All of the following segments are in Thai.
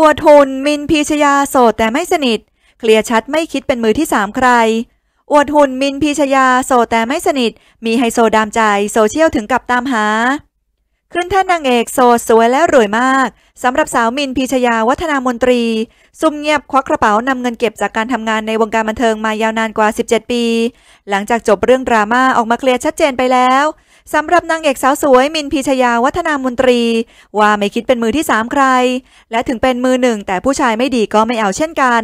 อววทุนมินพีชยาโสดแต่ไม่สนิท เคลียร์ชัดไม่คิดเป็นมือที่สามใคร อวดหุ่นมินพีชยาโสดแต่ไม่สนิท มีไฮโซดามใจ โซเชียลถึงกับตามหาขึ้นแท่นนางเอกโสดสวยและรวยมากสำหรับสาวมินพีชยาวัฒนามนตรี ซุ่มเงียบควักกระเป๋านำเงินเก็บจากการทำงานในวงการบันเทิงมายาวนานกว่า 17 ปี หลังจากจบเรื่องดราม่าออกมาเคลียร์ชัดเจนไปแล้วสำหรับนางเอกสาวสวยมินพีชยาวัฒนามนตรี ว่าไม่คิดเป็นมือที่สามใคร และถึงเป็นมือหนึ่งแต่ผู้ชายไม่ดีก็ไม่เอาเช่นกัน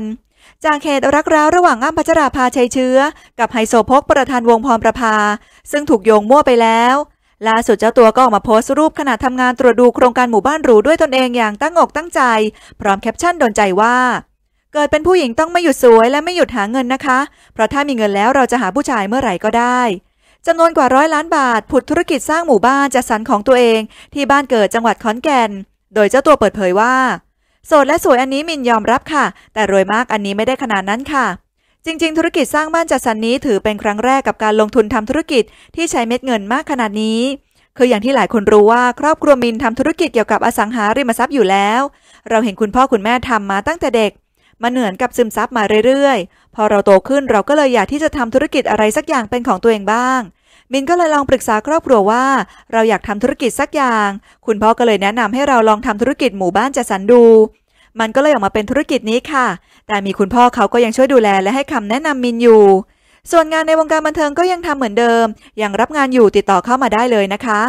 จากเหตุรักร้าวระหว่างอ้ำพัชราภาชัยเชื้อกับไฮโซพกประธานวงพรประภา ซึ่งถูกโยงมั่วไปแล้ว ล่าสุดเจ้าตัวก็ออกมาโพสต์รูปขณะทำงานตรวจดูโครงการหมู่บ้านหรูด้วยตนเองอย่างตั้งอกตั้งใจ พร้อมแคปชั่นโดนใจว่า เกิดเป็นผู้หญิงต้องไม่หยุดสวย และไม่หยุดหาเงินนะคะ เพราะถ้ามีเงินแล้วเราจะหาผู้ชายเมื่อไหร่ก็ได้จำนวนกว่าร้อยล้านบาทผุดธุรกิจสร้างหมู่บ้านจัดสรรของตัวเองที่บ้านเกิดจังหวัดขอนแก่น โดยเจ้าตัวเปิดเผยว่า โสดและสวยอันนี้มินยอมรับค่ะ แต่รวยมากอันนี้ไม่ได้ขนาดนั้นค่ะ จริงๆ ธุรกิจสร้างบ้านจัดสรรนี้ถือเป็นครั้งแรกกับการลงทุนทำธุรกิจที่ใช้เม็ดเงินมากขนาดนี้ คืออย่างที่หลายคนรู้ว่าครอบครัวมินทำธุรกิจเกี่ยวกับอสังหาริมทรัพย์อยู่แล้ว เราเห็นคุณพ่อคุณแม่ทำมาตั้งแต่เด็กมันเหมือนกับซึมซับมาเรื่อยๆ พอเราโตขึ้นเราก็เลยอยากที่จะทำธุรกิจอะไรสักอย่างเป็นของตัวเองบ้าง มินก็เลยลองปรึกษาครอบครัวว่า เราอยากทำธุรกิจสักอย่าง คุณพ่อก็เลยแนะนำให้เราลองทำธุรกิจหมู่บ้านจัดสรรดู มันก็เลยออกมาเป็นธุรกิจนี้ค่ะ แต่มีคุณพ่อเขาก็ยังช่วยดูแล และให้คำแนะนำมินอยู่ ส่วนงานในวงการบันเทิงก็ยังทำเหมือนเดิม ยังรับงานอยู่ติดต่อเข้ามาได้เลยนะคะ